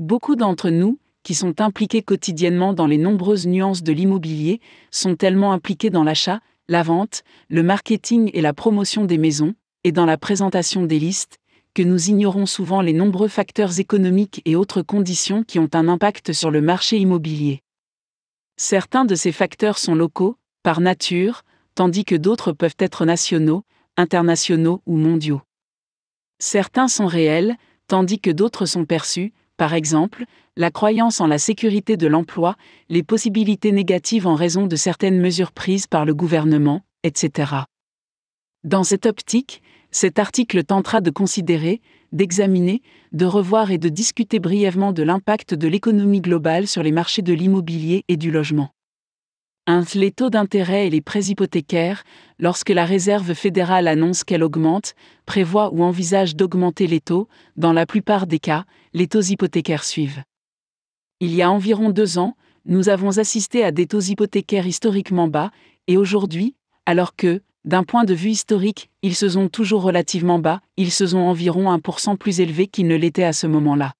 Beaucoup d'entre nous, qui sont impliqués quotidiennement dans les nombreuses nuances de l'immobilier, sont tellement impliqués dans l'achat, la vente, le marketing et la promotion des maisons, et dans la présentation des listes, que nous ignorons souvent les nombreux facteurs économiques et autres conditions qui ont un impact sur le marché immobilier. Certains de ces facteurs sont locaux, par nature, tandis que d'autres peuvent être nationaux, internationaux ou mondiaux. Certains sont réels, tandis que d'autres sont perçus, par exemple, la croyance en la sécurité de l'emploi, les possibilités négatives en raison de certaines mesures prises par le gouvernement, etc. Dans cette optique, cet article tentera de considérer, d'examiner, de revoir et de discuter brièvement de l'impact de l'économie globale sur les marchés de l'immobilier et du logement les taux d'intérêt et les prêts hypothécaires, lorsque la Réserve fédérale annonce qu'elle augmente, prévoit ou envisage d'augmenter les taux, dans la plupart des cas, les taux hypothécaires suivent. Il y a environ deux ans, nous avons assisté à des taux hypothécaires historiquement bas, et aujourd'hui, alors que, d'un point de vue historique, ils se sont toujours relativement bas, ils se sont environ 1% plus élevés qu'ils ne l'étaient à ce moment-là.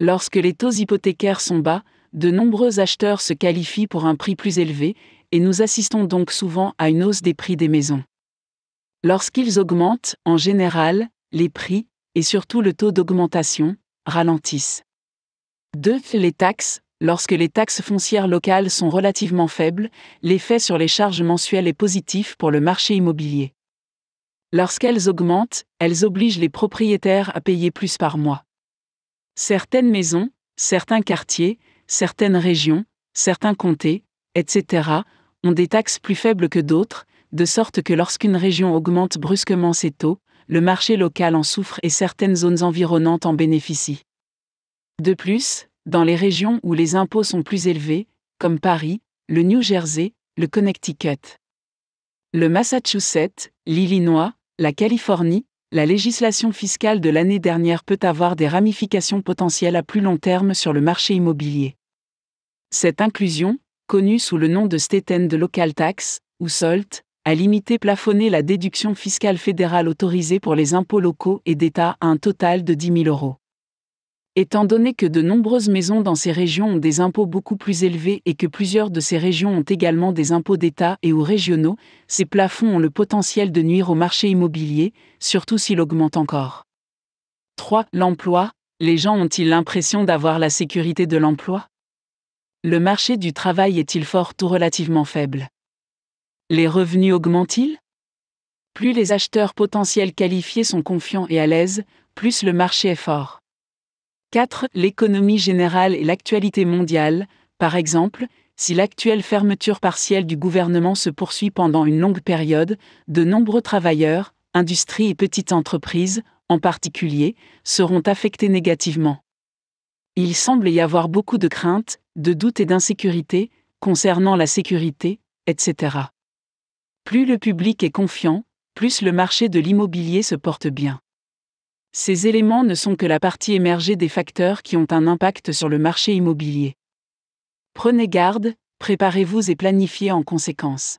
Lorsque les taux hypothécaires sont bas, de nombreux acheteurs se qualifient pour un prix plus élevé, et nous assistons donc souvent à une hausse des prix des maisons. Lorsqu'ils augmentent, en général, les prix, et surtout le taux d'augmentation, ralentissent. 2. Les taxes. Lorsque les taxes foncières locales sont relativement faibles, l'effet sur les charges mensuelles est positif pour le marché immobilier. Lorsqu'elles augmentent, elles obligent les propriétaires à payer plus par mois. Certaines maisons, certains quartiers, certaines régions, certains comtés, etc., ont des taxes plus faibles que d'autres, de sorte que lorsqu'une région augmente brusquement ses taux, le marché local en souffre et certaines zones environnantes en bénéficient. De plus, dans les régions où les impôts sont plus élevés, comme Paris, le New Jersey, le Connecticut, le Massachusetts, l'Illinois, la Californie, la législation fiscale de l'année dernière peut avoir des ramifications potentielles à plus long terme sur le marché immobilier. Cette inclusion, connue sous le nom de Staten de Local Tax, ou SOLT, a limité plafonné la déduction fiscale fédérale autorisée pour les impôts locaux et d'État à un total de 10 000 euros étant donné que de nombreuses maisons dans ces régions ont des impôts beaucoup plus élevés et que plusieurs de ces régions ont également des impôts d'État et ou régionaux, ces plafonds ont le potentiel de nuire au marché immobilier, surtout s'il augmente encore. 3. L'emploi. Les gens ont-ils l'impression d'avoir la sécurité de l'emploi Le marché du travail est-il fort ou relativement faible Les revenus augmentent-ils Plus les acheteurs potentiels qualifiés sont confiants et à l'aise, plus le marché est fort. 4. L'économie générale et l'actualité mondiale, par exemple, si l'actuelle fermeture partielle du gouvernement se poursuit pendant une longue période, de nombreux travailleurs, industries et petites entreprises, en particulier, seront affectés négativement. Il semble y avoir beaucoup de craintes, de doutes et d'insécurité concernant la sécurité, etc. Plus le public est confiant, plus le marché de l'immobilier se porte bien. Ces éléments ne sont que la partie émergée des facteurs qui ont un impact sur le marché immobilier. Prenez garde, préparez-vous et planifiez en conséquence.